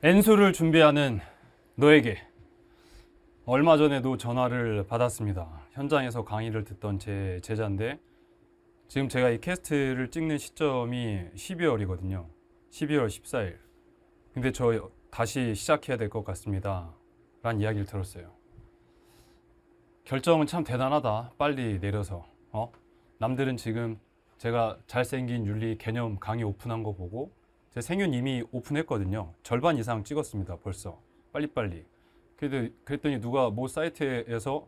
엔소를 준비하는 너에게 얼마 전에도 전화를 받았습니다. 현장에서 강의를 듣던 제 제자인데 지금 제가 이 캐스트를 찍는 시점이 12월이거든요. 12월 14일. 근데 저 다시 시작해야 될 것 같습니다. 라는 이야기를 들었어요. 결정은 참 대단하다. 빨리 내려서. 어? 남들은 지금 제가 잘생긴 윤리 개념 강의 오픈한 거 보고 제 생윤 이미 오픈했거든요. 절반 이상 찍었습니다. 벌써 빨리빨리. 그래도 그랬더니 누가 모 사이트에서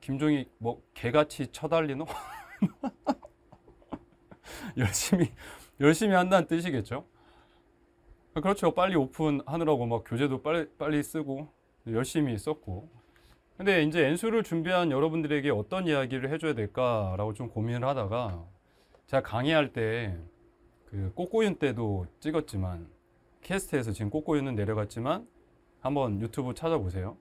김종이 뭐 개같이 쳐달리노? 열심히 열심히 한다는 뜻이겠죠. 그렇죠. 빨리 오픈하느라고 막 교재도 빨리 빨리 쓰고 열심히 썼고. 근데 이제 엔수를 준비한 여러분들에게 어떤 이야기를 해줘야 될까라고 좀 고민을 하다가 제가 강의할 때그 꼬꼬윤 때도 찍었지만 캐스트에서 지금 꼬꼬윤은 내려갔지만 한번 유튜브 찾아보세요.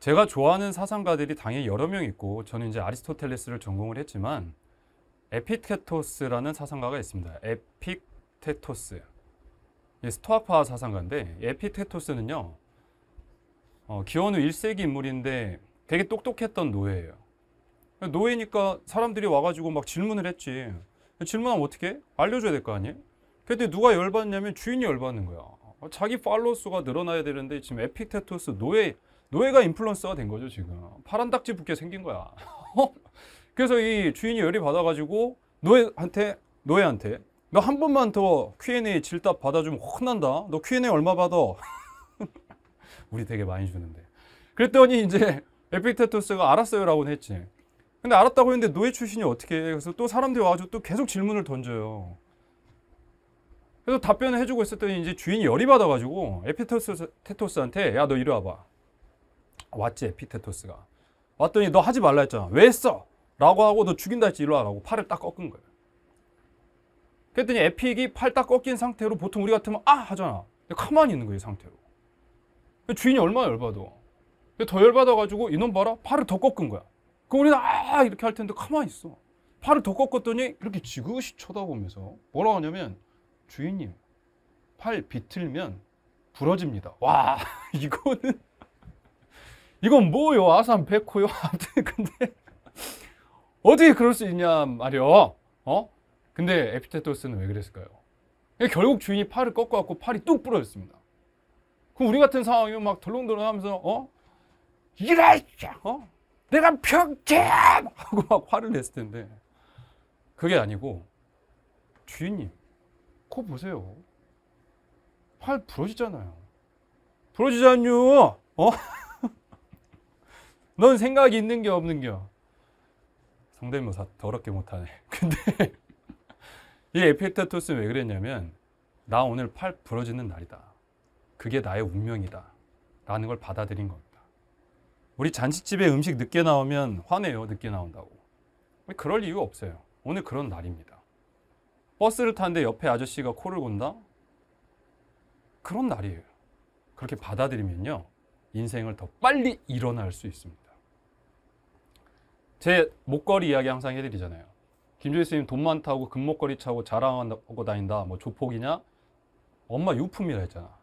제가 좋아하는 사상가들이 당연히 여러 명 있고 저는 이제 아리스토텔레스를 전공을 했지만 에피테토스라는 사상가가 있습니다. 에픽테토스. 스토아파 사상가인데 에피테토스는요 어, 기원후 1세기 인물인데 되게 똑똑했던 노예예요. 노예니까 사람들이 와가지고 막 질문을 했지. 그 질문하면 어떻게 알려줘야 될 거 아니에요? 근데 누가 열받냐면 주인이 열받는 거야. 어, 자기 팔로우 수가 늘어나야 되는데 지금 에픽테토스 노예 노예가 인플루언서가 된 거죠 지금 파란 딱지 붙게 생긴 거야. 그래서 이 주인이 열이 받아가지고 노예한테 노예한테 너 한 번만 더 Q&A 질답 받아주면 혼난다. 너 Q&A 얼마 받아? 우리 되게 많이 주는데. 그랬더니 이제 에픽테토스가 알았어요라고는 했지. 근데 알았다고 했는데 노예 출신이 어떻게 해? 그래서 또 사람들이 와가지고 또 계속 질문을 던져요. 그래서 답변을 해주고 있었더니 이제 주인이 열이 받아가지고 에피테토스, 한테야 너 이리 와봐. 왔지 에피테토스가. 왔더니 너 하지 말라 했잖아. 왜 했어? 라고 하고 너 죽인다 했지 일로 와라고 팔을 딱 꺾은 거예요. 그랬더니 에픽이 팔 딱 꺾인 상태로 보통 우리 같으면 아 하잖아. 가만히 있는 거예요 상태로. 그 주인이 얼마나 열받아. 더 열받아가지고 이놈 봐라 팔을 더 꺾은 거야. 그럼 우리는 아 이렇게 할 텐데 가만히 있어. 팔을 더 꺾었더니 이렇게 지그시 쳐다보면서 뭐라 고 하냐면 주인님 팔 비틀면 부러집니다. 와 이거는 이건 뭐요 아산 백호요. 아무튼 근데 어떻게 그럴 수 있냐 말이요. 어? 근데 에피테토스는 왜 그랬을까요? 예, 결국 주인이 팔을 꺾어갖고 팔이 뚝 부러졌습니다. 그럼 우리 같은 상황이면 막 덜렁덜렁 하면서, 어? 이래! 어? 내가 평점! 하고 막 화를 냈을 텐데. 그게 아니고, 주인님, 코 보세요. 팔 부러지잖아요. 부러지잖요! 어? 넌 생각이 있는 게 없는 겨. 성대모사 더럽게 못하네. 근데 이에피테토스왜 그랬냐면 나 오늘 팔 부러지는 날이다. 그게 나의 운명이다. 라는 걸 받아들인 겁니다. 우리 잔치집에 음식 늦게 나오면 화내요. 늦게 나온다고. 그럴 이유 없어요. 오늘 그런 날입니다. 버스를 타는데 옆에 아저씨가 코를 곤다? 그런 날이에요. 그렇게 받아들이면요. 인생을 더 빨리 일어날 수 있습니다. 제 목걸이 이야기 항상 해드리잖아요. 김조희 선생님돈 많다고 금목걸이 차고 자랑하고 다닌다. 뭐 조폭이냐? 엄마 유품이라 했잖아.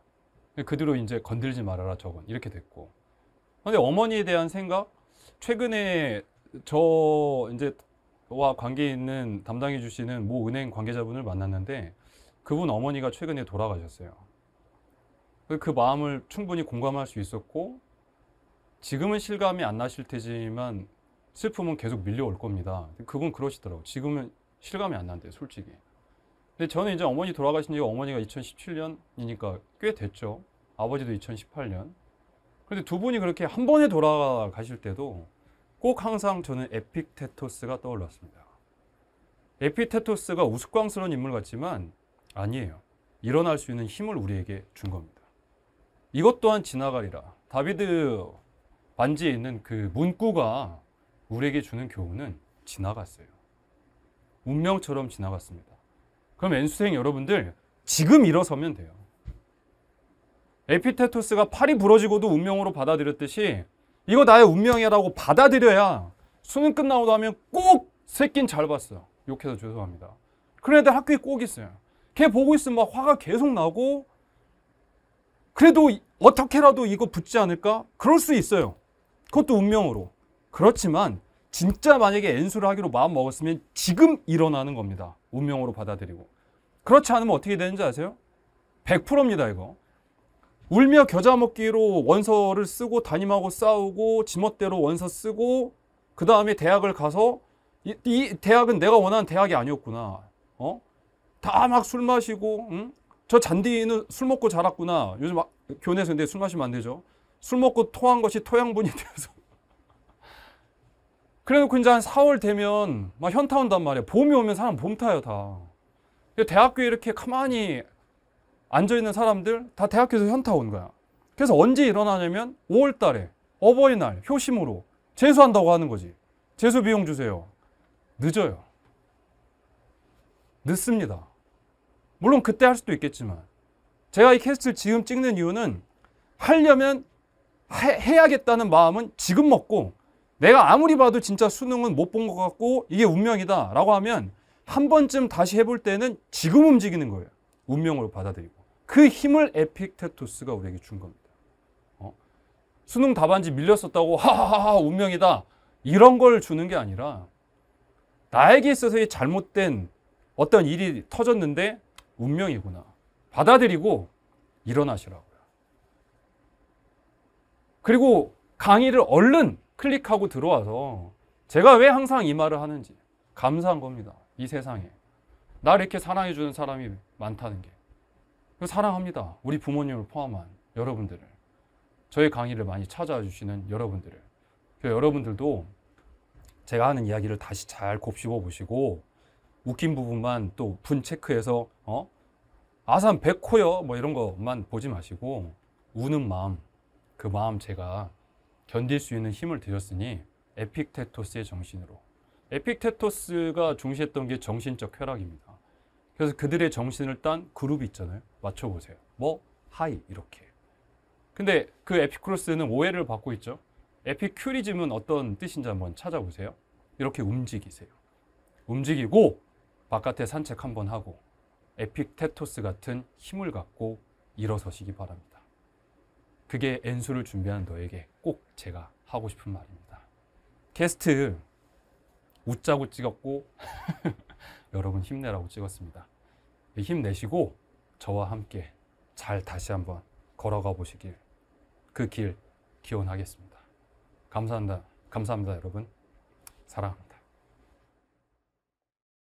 그뒤로 이제 건들지 말아라 저건. 이렇게 됐고. 근데 어머니에 대한 생각? 최근에 저 이제 와 관계 있는 담당해 주시는 모 은행 관계자분을 만났는데 그분 어머니가 최근에 돌아가셨어요. 그 마음을 충분히 공감할 수 있었고 지금은 실감이 안 나실 테지만 슬픔은 계속 밀려올 겁니다. 그분 그러시더라고. 요 지금은 실감이 안 난대, 솔직히. 근데 저는 이제 어머니 돌아가신 지가 어머니가 2017년이니까 꽤 됐죠. 아버지도 2018년. 근데 두 분이 그렇게 한 번에 돌아가실 때도 꼭 항상 저는 에픽테토스가 떠올랐습니다. 에픽테토스가 우스꽝스러운 인물 같지만 아니에요. 일어날 수 있는 힘을 우리에게 준 겁니다. 이것 또한 지나가리라. 다비드 반지에 있는 그 문구가 우리에게 주는 교훈은 지나갔어요. 운명처럼 지나갔습니다. 그럼 엔수생 여러분들 지금 일어서면 돼요. 에피테토스가 팔이 부러지고도 운명으로 받아들였듯이 이거 나의 운명이라고 받아들여야 수능 끝나고도 하면 꼭 새낀 잘 봤어요. 욕해서 죄송합니다. 그런 애들 학교에 꼭 있어요. 걔 보고 있으면 막 화가 계속 나고 그래도 어떻게라도 이거 붙지 않을까? 그럴 수 있어요. 그것도 운명으로. 그렇지만 진짜 만약에 엔수를 하기로 마음 먹었으면 지금 일어나는 겁니다. 운명으로 받아들이고. 그렇지 않으면 어떻게 되는지 아세요? 100%입니다, 이거. 울며 겨자 먹기로 원서를 쓰고 담임하고 싸우고 지멋대로 원서 쓰고 그 다음에 대학을 가서 이, 이, 대학은 내가 원하는 대학이 아니었구나. 어? 다 막 술 마시고 응? 저 잔디는 술 먹고 자랐구나. 요즘 아, 교내에서 근데 술 마시면 안 되죠. 술 먹고 토한 것이 토양분이 되어서 그래놓고 이제 한 4월 되면 막 현타 온단 말이야. 봄이 오면 사람 봄 타요 다. 대학교에 이렇게 가만히 앉아있는 사람들 다 대학교에서 현타 온 거야. 그래서 언제 일어나냐면 5월 달에 어버이날 효심으로 재수한다고 하는 거지. 재수 비용 주세요. 늦어요. 늦습니다. 물론 그때 할 수도 있겠지만 제가 이 캐스트를 지금 찍는 이유는 하려면 해, 해야겠다는 마음은 지금 먹고 내가 아무리 봐도 진짜 수능은 못 본 것 같고 이게 운명이다 라고 하면 한 번쯤 다시 해볼 때는 지금 움직이는 거예요. 운명으로 받아들이고. 그 힘을 에픽테토스가 우리에게 준 겁니다. 어? 수능 답안지 밀렸었다고 하하하 운명이다 이런 걸 주는 게 아니라 나에게 있어서의 잘못된 어떤 일이 터졌는데 운명이구나 받아들이고 일어나시라고요. 그리고 강의를 얼른 클릭하고 들어와서 제가 왜 항상 이 말을 하는지 감사한 겁니다. 이 세상에. 나 이렇게 사랑해주는 사람이 많다는 게. 사랑합니다. 우리 부모님을 포함한 여러분들을. 저의 강의를 많이 찾아와 주시는 여러분들을. 그 여러분들도 제가 하는 이야기를 다시 잘 곱씹어 보시고 웃긴 부분만 또 분 체크해서 어? 아산 백호요 뭐 이런 것만 보지 마시고 우는 마음 그 마음 제가 견딜 수 있는 힘을 드렸으니 에픽테토스의 정신으로 에픽테토스가 중시했던 게 정신적 쾌락입니다. 그래서 그들의 정신을 딴 그룹이 있잖아요. 맞춰보세요. 뭐, 하이, 이렇게. 근데 그 에피크로스는 오해를 받고 있죠. 에피큐리즘은 어떤 뜻인지 한번 찾아보세요. 이렇게 움직이세요. 움직이고, 바깥에 산책 한번 하고, 에픽테토스 같은 힘을 갖고 일어서시기 바랍니다. 그게 엔수를 준비하는 너에게 꼭 제가 하고 싶은 말입니다. 게스트 웃자고 찍었고 여러분 힘내라고 찍었습니다. 힘내시고 저와 함께 잘 다시 한번 걸어가 보시길 그 길 기원하겠습니다. 감사합니다. 감사합니다, 여러분. 사랑합니다.